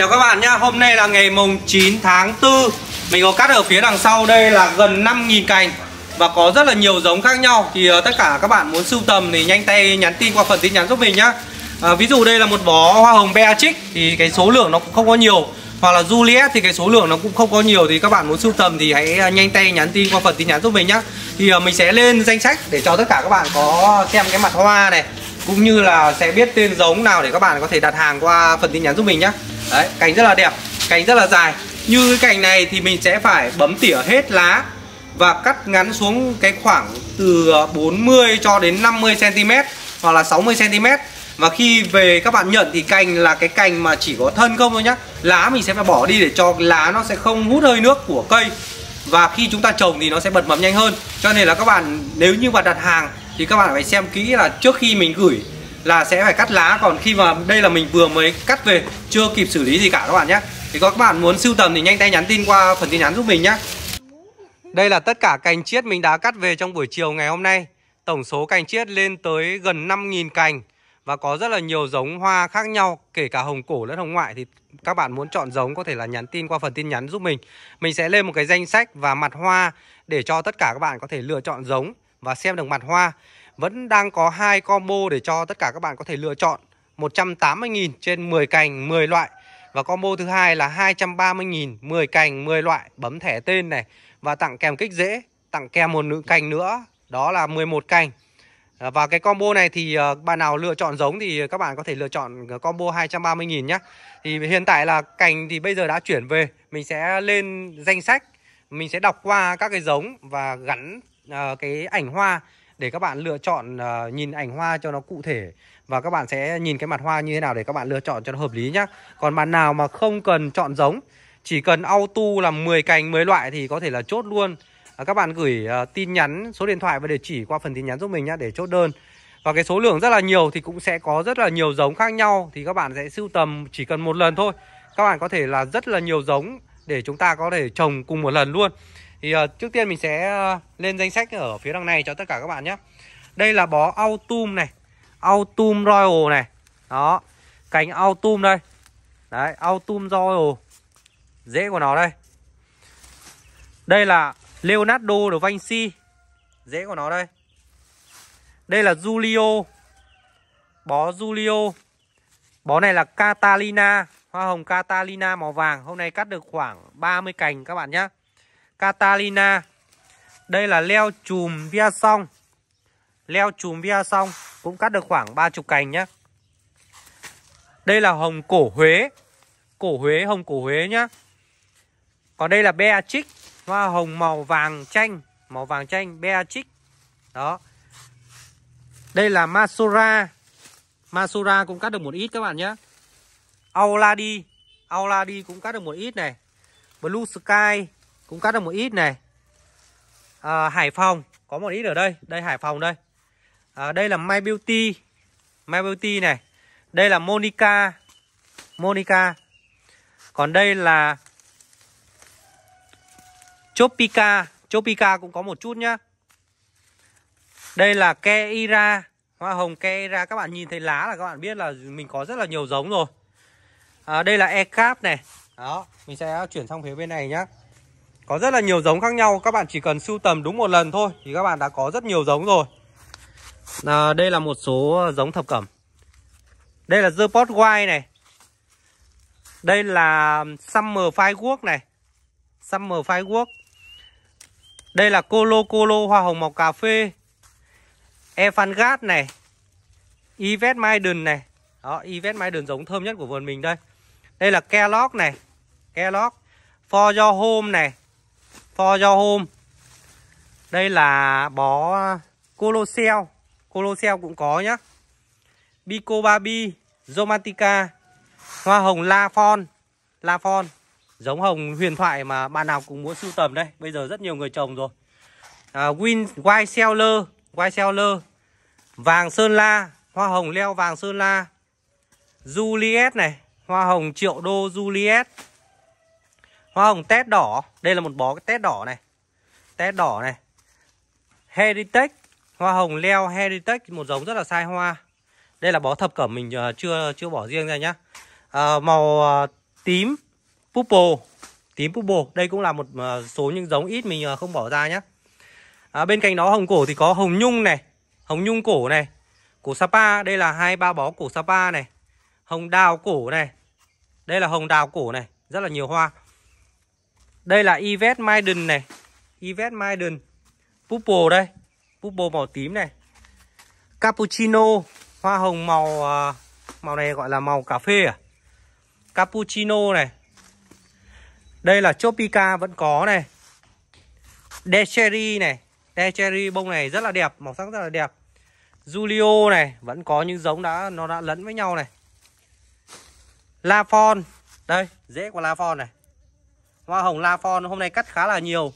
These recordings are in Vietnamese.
Chào các bạn nhá, hôm nay là ngày mùng 9 tháng 4 Mình có cắt ở phía đằng sau đây là gần 5.000 cành Và có rất là nhiều giống khác nhau Thì ờ, tất cả các bạn muốn sưu tầm thì nhanh tay nhắn tin qua phần tin nhắn giúp mình nhá à, Ví dụ đây là một bó hoa hồng Beatrix Thì cái số lượng nó cũng không có nhiều Hoặc là Juliet thì cái số lượng nó cũng không có nhiều Thì các bạn muốn sưu tầm thì hãy ờ, nhanh tay nhắn tin qua phần tin nhắn giúp mình nhá Thì mình sẽ lên danh sách để cho tất cả các bạn có xem cái mặt hoa này cũng như là sẽ biết tên giống nào để các bạn có thể đặt hàng qua phần tin nhắn giúp mình nhé đấy cánh rất là đẹp cành rất là dài như cái cành này thì mình sẽ phải bấm tỉa hết lá và cắt ngắn xuống cái khoảng từ 40 cho đến 50 cm hoặc là 60 cm và khi về các bạn nhận thì cành là cái cành mà chỉ có thân không thôi nhá lá mình sẽ phải bỏ đi để cho lá nó sẽ không hút hơi nước của cây và khi chúng ta trồng thì nó sẽ bật mầm nhanh hơn cho nên là các bạn nếu như bạn đặt hàng thì các bạn phải xem kỹ là trước khi mình gửi là sẽ phải cắt lá còn khi mà đây là mình vừa mới cắt về chưa kịp xử lý gì cả các bạn nhé thì các bạn muốn sưu tầm thì nhanh tay nhắn tin qua phần tin nhắn giúp mình nhé đây là tất cả cành chiết mình đã cắt về trong buổi chiều ngày hôm nay tổng số cành chiết lên tới gần 5.000 cành và có rất là nhiều giống hoa khác nhau kể cả hồng cổ lẫn hồng ngoại thì các bạn muốn chọn giống có thể là nhắn tin qua phần tin nhắn giúp mình mình sẽ lên một cái danh sách và mặt hoa để cho tất cả các bạn có thể lựa chọn giống và xem được mặt hoa Vẫn đang có hai combo để cho tất cả các bạn có thể lựa chọn 180.000 trên 10 cành 10 loại Và combo thứ hai là 230.000 10 cành 10 loại Bấm thẻ tên này Và tặng kèm kích dễ Tặng kèm một nữ cành nữa Đó là 11 cành và cái combo này thì ờ, bạn nào lựa chọn giống thì các bạn có thể lựa chọn ờ, combo 230.000 nhé Thì hiện tại là cành thì bây giờ đã chuyển về Mình sẽ lên danh sách Mình sẽ đọc qua các cái giống và gắn Ờ, cái ảnh hoa để các bạn lựa chọn uh, nhìn ảnh hoa cho nó cụ thể và các bạn sẽ nhìn cái mặt hoa như thế nào để các bạn lựa chọn cho nó hợp lý nhá. Còn bạn nào mà không cần chọn giống, chỉ cần auto là 10 cành 10 loại thì có thể là chốt luôn. À, các bạn gửi uh, tin nhắn, số điện thoại và địa chỉ qua phần tin nhắn giúp mình nhá để chốt đơn. Và cái số lượng rất là nhiều thì cũng sẽ có rất là nhiều giống khác nhau thì các bạn sẽ sưu tầm chỉ cần một lần thôi. Các bạn có thể là rất là nhiều giống để chúng ta có thể trồng cùng một lần luôn. Thì uh, trước tiên mình sẽ uh, lên danh sách ở phía đằng này cho tất cả các bạn nhé Đây là bó Autumn này Autumn Royal này Đó Cánh Autumn đây Đấy Autumn Royal Dễ của nó đây Đây là Leonardo da Vinci Dễ của nó đây Đây là Julio Bó Julio Bó này là Catalina Hoa hồng Catalina màu vàng Hôm nay cắt được khoảng 30 cành các bạn nhé Catalina đây là leo chùm via xong leo chùm via xong cũng cắt được khoảng 30 cành nhá đây là hồng cổ Huế cổ Huế hồng cổ Huế nhá còn đây là Beatrix hoa hồng màu vàng chanh màu vàng chanh Beatrix đó đây là Masura Masura cũng cắt được một ít các bạn nhé Auladi Auladi cũng cắt được một ít này Blue Sky cũng cắt được một ít này à, Hải Phòng có một ít ở đây đây Hải Phòng đây à, đây là My Beauty My Beauty này đây là Monica Monica còn đây là Chopika, Chopika cũng có một chút nhá đây là Keira Hoa hồng Keira các bạn nhìn thấy lá là các bạn biết là mình có rất là nhiều giống rồi à, Đây là e này Đó Mình sẽ chuyển sang phía bên này nhá có rất là nhiều giống khác nhau Các bạn chỉ cần sưu tầm đúng một lần thôi Thì các bạn đã có rất nhiều giống rồi à, Đây là một số ờ, giống thập cẩm Đây là The Pot White này Đây là Summer Firework này Summer Firework Đây là Colo Colo Hoa hồng màu cà phê Evangat này Yvette Maiden này Đó, Yvette Maiden giống thơm nhất của vườn mình đây Đây là Kellogg này Kellogg For Your Home này to do hôm đây là bó Colosel Colosel cũng có nhá bicobabi Barbie Hoa hồng lafon lafon Giống hồng huyền thoại mà bạn nào cũng muốn sưu tầm đây Bây giờ rất nhiều người trồng rồi à, Win White Seller White Seller Vàng Sơn La Hoa hồng leo vàng Sơn La Juliet này Hoa hồng triệu đô Juliet Hoa hồng tét đỏ Đây là một bó tét đỏ này Tét đỏ này Heritage Hoa hồng leo Heritage Một giống rất là sai hoa Đây là bó thập cẩm mình ờ, chưa chưa bỏ riêng ra nhá à, Màu ờ, tím Purple Tím purple Đây cũng là một số những giống ít mình không bỏ ra nhá à, Bên cạnh đó hồng cổ thì có hồng nhung này Hồng nhung cổ này Cổ Sapa Đây là hai ba bó cổ Sapa này Hồng đào cổ này Đây là hồng đào cổ này Rất là nhiều hoa đây là Yvette Maiden này Yvette Maiden Purple đây Purple màu tím này Cappuccino Hoa hồng màu à, Màu này gọi là màu cà phê à Cappuccino này Đây là Chopica vẫn có này cherry này cherry bông này rất là đẹp Màu sắc rất là đẹp Julio này Vẫn có những giống đã nó đã lẫn với nhau này Lafon Đây dễ của Lafon này Hoa hồng La Fon hôm nay cắt khá là nhiều.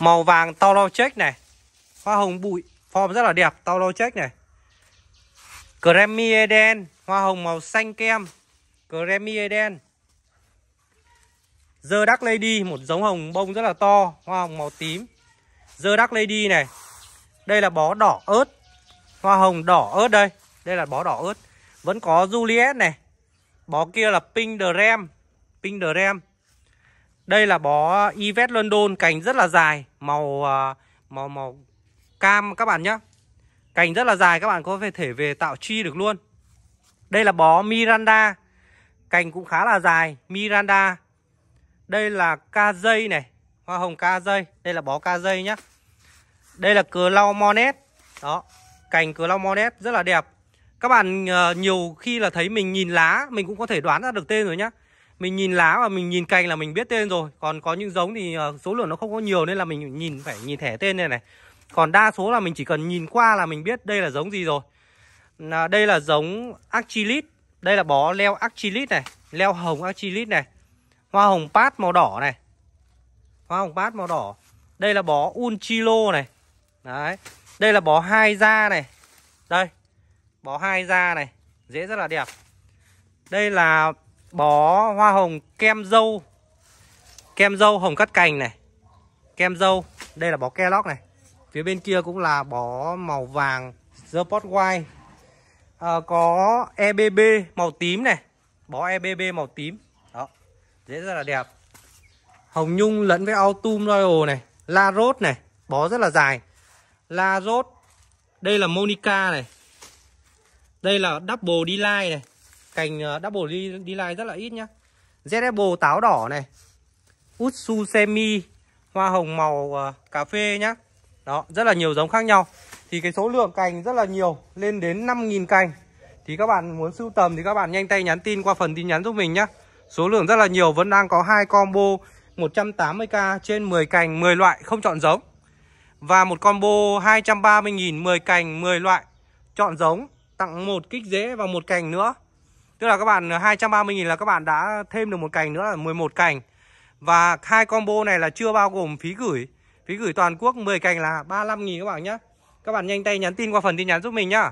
Màu vàng tao lo check này. Hoa hồng bụi form rất là đẹp, tao lo check này. Cremie đen, hoa hồng màu xanh kem. Cremie đen. The Dark Lady, một giống hồng bông rất là to, hoa hồng màu tím. The Dark Lady này. Đây là bó đỏ ớt. Hoa hồng đỏ ớt đây. Đây là bó đỏ ớt. Vẫn có Juliet này. Bó kia là Pink Dream. Pink Dream. Đây là bó Yvette London cành rất là dài, màu à, màu màu cam các bạn nhé Cành rất là dài các bạn có thể về tạo chi được luôn. Đây là bó Miranda. Cành cũng khá là dài, Miranda. Đây là ca dây này, hoa hồng ca dây, đây là bó ca dây nhá. Đây là cờ lau monet. Đó, cành cờ lau monet rất là đẹp. Các bạn ờ, nhiều khi là thấy mình nhìn lá, mình cũng có thể đoán ra được tên rồi nhá mình nhìn lá và mình nhìn cành là mình biết tên rồi còn có những giống thì ờ, số lượng nó không có nhiều nên là mình nhìn phải nhìn thẻ tên này này còn đa số là mình chỉ cần nhìn qua là mình biết đây là giống gì rồi à, đây là giống Archilis đây là bó leo Archilis này leo hồng Archilis này hoa hồng pát màu đỏ này hoa hồng pát màu đỏ đây là bó Unchilo này đấy đây là bó hai da này đây bó hai da này dễ rất là đẹp đây là bó hoa hồng kem dâu kem dâu hồng cắt cành này kem dâu đây là bó ke lóc này phía bên kia cũng là bó màu vàng dơ pot white à, có EBB màu tím này bó EBB màu tím đó dễ rất là đẹp hồng nhung lẫn với autumn royal này la rốt này bó rất là dài la rốt đây là monica này đây là double delight này Cành ờ, double đi, đi line rất là ít nhá Zebo táo đỏ này Utsusemi Hoa hồng màu ờ, cà phê nhá Đó, rất là nhiều giống khác nhau Thì cái số lượng cành rất là nhiều Lên đến 5.000 cành Thì các bạn muốn sưu tầm thì các bạn nhanh tay nhắn tin qua phần tin nhắn giúp mình nhá Số lượng rất là nhiều Vẫn đang có hai combo 180k trên 10 cành 10 loại không chọn giống Và một combo 230.000 10 cành 10 loại chọn giống Tặng một kích dễ và một cành nữa Tức là các bạn 230 ờ, 000 là các bạn đã thêm được một cành nữa là 11 cành. Và hai combo này là chưa bao gồm phí gửi. Phí gửi toàn quốc 10 cành là 35 000 các bạn nhé Các bạn nhanh tay nhắn tin qua phần tin nhắn giúp mình nhá.